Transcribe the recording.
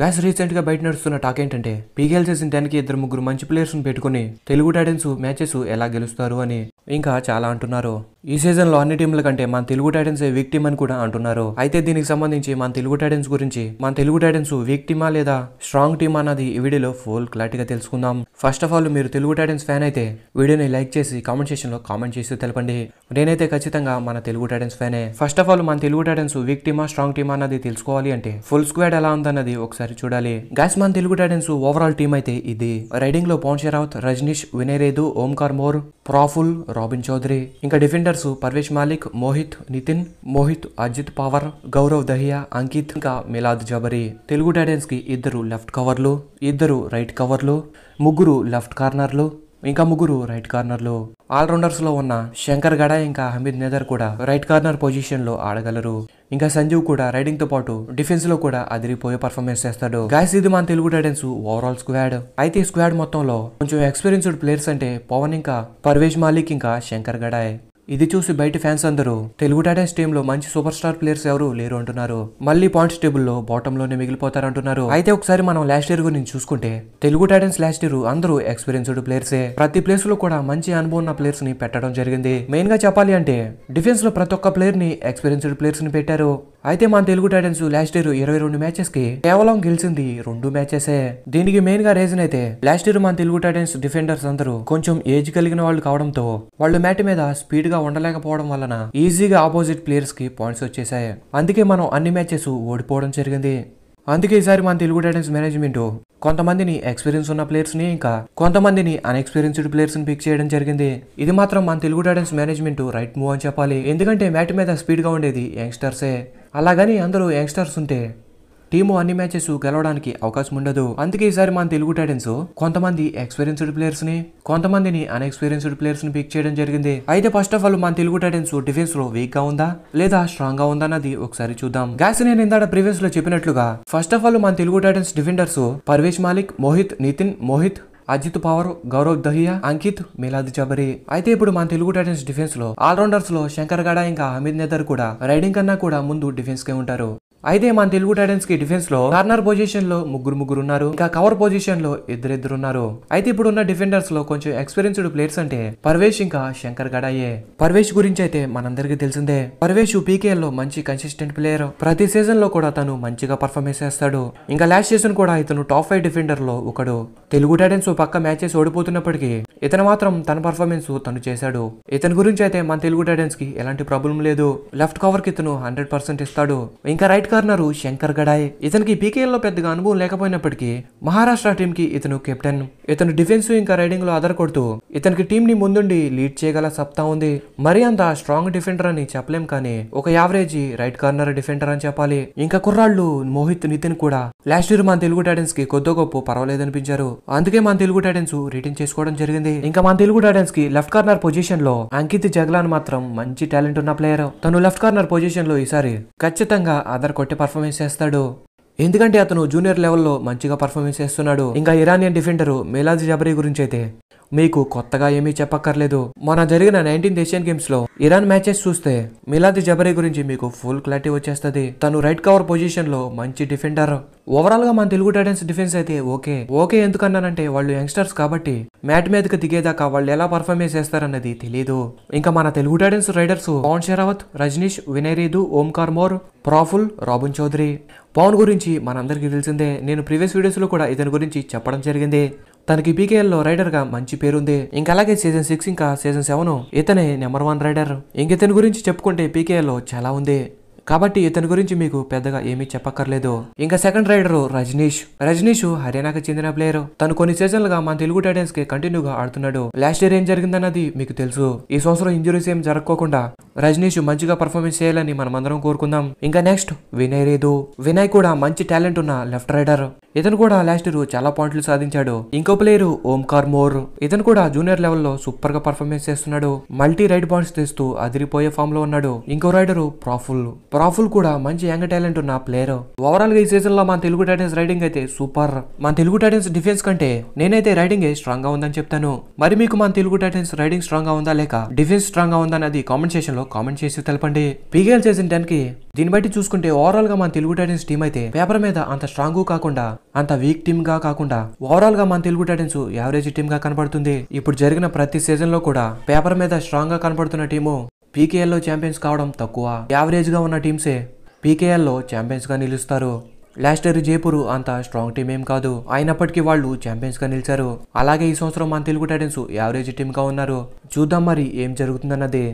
guys రీసెంట్గా బయట నడుస్తున్న టాక్ ఏంటంటే పీకేఎల్ సీజన్ టెన్కి ఇద్దరు ముగ్గురు మంచి ప్లేయర్స్ని పెట్టుకుని తెలుగు టైటన్స్ మ్యాచెస్ ఎలా గెలుస్తారు అని ఇంకా చాలా అంటున్నారు ఈ సీజన్ లో అన్ని టీంల కంటే మన తెలుగు టైటన్స్ వీక్ టీమ్ అని కూడా అంటున్నారు అయితే దీనికి సంబంధించి మన తెలుగు టైటన్స్ గురించి మన తెలుగు టైటన్స్ వీక్ టీమా లేదా స్ట్రాంగ్ టీమా అన్నది ఈ వీడియోలో ఫుల్ క్లారిటీగా తెలుసుకుందాం ఫస్ట్ ఆఫ్ ఆల్ మీరు తెలుగు టైటన్స్ ఫ్యాన్ అయితే వీడియోని లైక్ చేసి కామెంట్ సెక్షన్ లో కామెంట్ చేసి తెలపండి నేనైతే ఖచ్చితంగా మన తెలుగు టైటన్స్ ఫ్యానే ఫస్ట్ ఆఫ్ ఆల్ మన తెలుగు టైటన్స్ వీక్ టీమా స్ట్రాంగ్ టీమా అన్నది తెలుసుకోవాలి అంటే ఫుల్ స్క్వాడ్ ఎలా ఉందన్నది ఒకసారి చూడాలి గ్యాస్ మన తెలుగు టైటన్స్ ఓవరాల్ టీం అయితే ఇది రైడింగ్ లో పవన్ రజనీష్ వినయ్ రేదు ఓంకార్ మోర్ ప్రాఫుల్ రాబిన్ చౌదరి ఇంకా డిఫెండర్స్ పర్వేష్ మాలిక్ మోహిత్ నితిన్ మోహిత్ అజిత్ పవర్ గౌరవ్ దహియా అంకిత్ ఇంకా మిలాద్ జబరి తెలుగు టైటన్స్ కి ఇద్దరు లెఫ్ట్ కవర్లు ఇద్దరు రైట్ కవర్లు ముగ్గురు లెఫ్ట్ కార్నర్లు ఇంకా ముగ్గురు రైట్ కార్నర్లో ఆల్రౌండర్స్లో ఉన్న శంకర్ గడ ఇంకా హమీద్ నేదర్ కూడా రైట్ కార్నర్ పొజిషన్లో ఆడగలరు ఇంకా సంజీవ్ కూడా రైడింగ్ తో పాటు డిఫెన్స్ లో కూడా అదిరిపోయే పర్ఫార్మెన్స్ చేస్తాడు గాయస్ ఇది మన తెలుగు టైటన్స్ ఓవరాల్ స్క్వాడ్ అయితే స్క్వాడ్ మొత్తంలో కొంచెం ఎక్స్పీరియన్స్డ్ ప్లేయర్స్ అంటే పవన్ ఇంకా పర్వేజ్ మాలిక్ ఇంకా శంకర్ గడాయ్ ఇది చూసి బయట ఫ్యాన్స్ అందరూ తెలుగు టాటాస్ లో మంచి సూపర్ స్టార్ ప్లేయర్స్ ఎవరు లేరు అంటున్నారు మళ్ళీ పాయింట్స్ టేబుల్లో మిగిలిపోతారు మిగిలిపోతారంటున్నారు అయితే ఒకసారి మనం లాస్ట్ ఇయర్ గురించి చూసుకుంటే తెలుగు టాటన్స్ లాస్ట్ ఇయర్ అందరూ ఎక్స్పీరియన్స్డ్ ప్లేయర్సే ప్రతి ప్లేస్ లో కూడా మంచి అనుభవం ఉన్న ప్లేయర్స్ ని పెట్టడం జరిగింది మెయిన్ గా చెప్పాలి అంటే డిఫెన్స్ లో ప్రతి ఒక్క ప్లేయర్ ని ఎక్స్పీరియన్స్డ్ ప్లేయర్స్ ని పెట్టారు అయితే మన తెలుగు టైటన్స్ లాస్ట్ ఇయర్ ఇరవై రెండు మ్యాచెస్ కి కేవలం గెలిచింది రెండు మ్యాచెసే దీనికి మెయిన్ గా రీజన్ అయితే లాస్ట్ ఇయర్ మన తెలుగు టైటన్స్ డిఫెండర్స్ అందరూ కొంచెం ఏజ్ కలిగిన వాళ్ళు కావడంతో వాళ్ళు మ్యాట్ మీద స్పీడ్ గా ఉండలేకపోవడం వలన ఈజీగా ఆపోజిట్ ప్లేయర్స్ కి పాయింట్స్ వచ్చేసాయి అందుకే మనం అన్ని మ్యాచెస్ ఓడిపోవడం జరిగింది అందుకే ఈసారి మన తెలుగు టైటన్స్ మేనేజ్మెంట్ కొంతమందిని ఎక్స్పీరియన్స్ ఉన్న ప్లేయర్స్ని ఇంకా కొంతమందిని అన్ఎక్స్పీరియన్స్డ్ ప్లేయర్స్ని పిక్ చేయడం జరిగింది ఇది మాత్రం మన Telugu Titans management right move అని చెప్పాలి ఎందుకంటే మ్యాట్ మీద స్పీడ్గా ఉండేది యంగ్స్టర్సే అలాగని అందరూ యంగ్స్టర్స్ ఉంటే టీము అన్ని మ్యాచెస్ గెలవడానికి అవకాశం ఉండదు అందుకే ఈసారి మన తెలుగు టైటన్స్ కొంతమంది ఎక్స్పీరియన్స్డ్ ప్లేయర్స్ ని కొంతమందిని అన్ఎక్స్పీరియన్స్డ్ ప్లేయర్స్ ని పిక్ చేయడం జరిగింది అయితే ఫస్ట్ ఆఫ్ ఆల్ మన తెలుగు టైటన్స్ డిఫెన్స్ లో వీక్ గా ఉందా లేదా స్ట్రాంగ్ గా ఉందా అన్నది ఒకసారి చూద్దాం గ్యాస్ నేను ఇందాక ప్రీవియస్ లో చెప్పినట్లుగా ఫస్ట్ ఆఫ్ ఆల్ మన Telugu Titans defenders Parvesh Malik Mohit Nitin Mohit Ajit Pawar Gaurav Dahiya Ankit Milad Jabbari అయితే ఇప్పుడు మన తెలుగు టైటన్స్ డిఫెన్స్ లో ఆల్రౌండర్స్ లో శంకర్ గడ ఇంకా అమిత్ నేదర్ కూడా రైడింగ్ కన్నా కూడా ముందు డిఫెన్స్ కే ఉంటారు అయితే మన తెలుగు టైటన్స్ కి డిఫెన్స్ లో కార్నర్ పొజిషన్ లో ముగ్గురు ముగ్గురు ఉన్నారు ఇంకా కవర్ పొజిషన్ లో ఇద్దరిద్దరు ఉన్నారు అయితే ఇప్పుడు ఉన్న డిఫెండర్స్ లో కొంచెం ఎక్స్పీరియన్స్డ్ ప్లేయర్స్ అంటే పర్వేష్ ఇంకా శంకర్ గడాయే పర్వేష్ గురించి అయితే మనందరికీ తెలిసిందే పర్వేష్ పీకేఎల్ లో మంచి కన్సిస్టెంట్ ప్లేయర్ ప్రతి సీజన్ లో కూడా తను మంచిగా పర్ఫార్మెన్స్ చేస్తాడు ఇంకా లాస్ట్ సీజన్ కూడా ఇతను టాప్ ఫైవ్ డిఫెండర్ లో ఒకడు తెలుగు టైటన్స్ పక్క మ్యాచెస్ ఓడిపోతున్నప్పటికీ ఇతను మాత్రం తన పర్ఫార్మెన్స్ తను చేశాడు ఇతని గురించి అయితే మన తెలుగు టైటన్స్ కి ఎలాంటి ప్రాబ్లం లేదు లెఫ్ట్ కవర్ కి ఇతను హండ్రెడ్ పర్సెంట్ ఇస్తాడు ఇంకా రైట్ కార్నర్ శంకర్ గడాయ్ ఇతనికి పీకేఎల్లో పెద్దగా అనుభవం లేకపోయినప్పటికీ మహారాష్ట్ర టీంకి ఇతను కెప్టెన్ ఇతను డిఫెన్స్ ఇంకా రైడింగ్ లో అదరకొడుతూ ఇతనికి టీం ని ముందుండి లీడ్ చేయగల సప్తా ఉంది మరి అంత స్ట్రాంగ్ డిఫెండర్ అని చెప్పలేం కానీ ఒక యావరేజ్ రైట్ కార్నర్ డిఫెండర్ అని చెప్పాలి ఇంకా కుర్రాళ్ళు మోహిత్ నితిన్ కూడా లాస్ట్ ఇయర్ మన తెలుగు టైటన్స్ కి కొద్దో గొప్ప పర్వాలేదనిపించారు అందుకే మన తెలుగు టైటన్స్ రిటర్న్ చేసుకోవడం జరిగింది ఇంకా మన తెలుగు టైటన్స్ కి లెఫ్ట్ కార్నర్ పొజిషన్ లో అంకిత్ జగ్లాన్ మాత్రం మంచి టాలెంట్ ఉన్న ప్లేయర్ తను లెఫ్ట్ కార్నర్ పొజిషన్ లో ఈసారి ఖచ్చితంగా అదర్ కొట్టి పర్ఫార్మెన్స్ చేస్తాడు ఎందుకంటే అతను జూనియర్ లెవెల్లో మంచిగా పర్ఫార్మెన్స్ చేస్తున్నాడు ఇంకా ఇరానియన్ డిఫెండర్ మేలాజ్ జబరీ గురించి అయితే మీకు కొత్తగా ఏమీ చెప్పక్కర్లేదు మొన్న జరిగిన నైన్టీన్త్ ఏషియన్ గేమ్స్ లో ఇరాన్ మ్యాచెస్ చూస్తే మిలాది జబరీ గురించి మీకు ఫుల్ క్లారిటీ వచ్చేస్తుంది తను రైట్ కవర్ పొజిషన్ లో మంచి డిఫెండర్ ఓవరాల్గా మన తెలుగు టైటన్స్ డిఫెన్స్ అయితే ఓకే ఓకే ఎందుకన్నానంటే వాళ్ళు యంగ్స్టర్స్ కాబట్టి మ్యాట్ మీదకి దిగేదాకా వాళ్ళు ఎలా పర్ఫార్మెన్స్ చేస్తారన్నది తెలియదు ఇంకా మన తెలుగు టైటన్స్ రైడర్స్ పవన్ షెరావత్ రజనీష్ వినయ్ రీదు ఓంకార్ మోర్ ప్రాఫుల్ రాబున్ చౌదరి పవన్ గురించి మనందరికీ తెలిసిందే నేను ప్రీవియస్ వీడియోస్లో కూడా ఇతని గురించి చెప్పడం జరిగింది తనకి పీకేఎల్లో రైడర్గా మంచి పేరుంది ఇంకా అలాగే సీజన్ సిక్స్ ఇంకా సీజన్ సెవెన్ ఇతనే నెంబర్ వన్ రైడర్ ఇంక ఇతని గురించి చెప్పుకుంటే పీకేఎల్లో చాలా ఉంది కాబట్టి ఇతని గురించి మీకు పెద్దగా ఏమీ చెప్పక్కర్లేదు ఇంకా సెకండ్ రైడర్ రజనీష్ రజనీష్ హర్యానాకి చెందిన ప్లేయర్ తను కొన్ని సీజన్లుగా మన తెలుగు టైటన్స్ కి కంటిన్యూగా ఆడుతున్నాడు లాస్ట్ ఇయర్ ఏం జరిగిందన్నది మీకు తెలుసు ఈ సంవత్సరం ఇంజురీస్ ఏం జరగకోకుండా రజనీష్ మంచిగా పర్ఫార్మెన్స్ చేయాలని మనం అందరం కోరుకుందాం ఇంకా నెక్స్ట్ వినయ్ రేదు వినయ్ కూడా మంచి టాలెంట్ ఉన్న లెఫ్ట్ రైడర్ ఇతను కూడా లాస్ట్ ఇయర్ చాలా పాయింట్లు సాధించాడు ఇంకో ప్లేయర్ ఓంకార్ మోర్ ఇతను కూడా జూనియర్ లెవెల్లో సూపర్ గా పర్ఫార్మెన్స్ చేస్తున్నాడు మల్టీ రైడ్ పాయింట్స్ తెస్తూ అదిరిపోయే ఫామ్ లో ఉన్నాడు ఇంకో రైడర్ ప్రాఫుల్ ప్రాఫుల్ కూడా మంచి యంగ్ టాలెంట్ ఉన్న ప్లేయర్ ఓవరాల్ గా ఈ సీజన్ లో మన తెలుగు టైటన్స్ రైడింగ్ అయితే సూపర్ మన తెలుగు టైటన్స్ డిఫెన్స్ కంటే నేనైతే రైడింగ్ స్ట్రాంగ్ గా ఉందని చెప్తాను మరి మీకు మన తెలుగు టైటన్స్ రైడింగ్ స్ట్రాంగ్ గా ఉందా లేక డిఫెన్స్ స్ట్రాంగ్ గా ఉందా అనేది కామెంట్ సెక్షన్ లో కామెంట్ చేసి తెలపండి పీకేఎల్ చేసిన టెన్కి దీన్ని బట్టి చూసుకుంటే ఓవరాల్ గా మన తెలుగు టైటన్స్ టీం అయితే పేపర్ మీద అంత స్ట్రాంగ్ కాకుండా అంత వీక్ టీమ్ గా కాకుండా ఓవరాల్ గా మన తెలుగు టైటన్స్ యావరేజ్ టీమ్ గా కనబడుతుంది ఇప్పుడు జరిగిన ప్రతి సీజన్ లో కూడా పేపర్ మీద స్ట్రాంగ్ గా కనబడుతున్న టీము పీకేఎల్లో ఛాంపియన్స్ కావడం తక్కువ యావరేజ్ గా ఉన్న టీమ్సే పీకేఎల్లో ఛాంపియన్స్ గా నిలుస్తారు లాస్ట్ ఇయర్ జైపూర్ అంత స్ట్రాంగ్ టీం ఏం కాదు అయినప్పటికీ వాళ్ళు ఛాంపియన్స్ గా నిలిచారు అలాగే ఈ సంవత్సరం మన తెలుగు టైటన్స్ యావరేజ్ టీమ్ గా ఉన్నారు చూద్దాం మరి ఏం జరుగుతుందన్నది